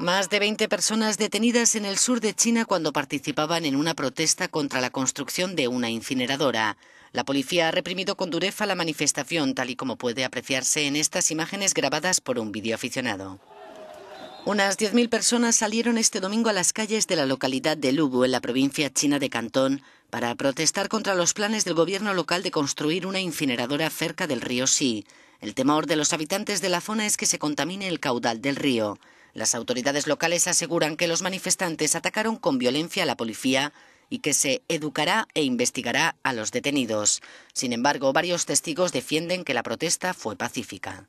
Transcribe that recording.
Más de 20 personas detenidas en el sur de China cuando participaban en una protesta contra la construcción de una incineradora. La policía ha reprimido con dureza la manifestación, tal y como puede apreciarse en estas imágenes grabadas por un video aficionado. Unas 10.000 personas salieron este domingo a las calles de la localidad de Lubu, en la provincia china de Cantón, para protestar contra los planes del gobierno local de construir una incineradora cerca del río Si. El temor de los habitantes de la zona es que se contamine el caudal del río. Las autoridades locales aseguran que los manifestantes atacaron con violencia a la policía y que se educará e investigará a los detenidos. Sin embargo, varios testigos defienden que la protesta fue pacífica.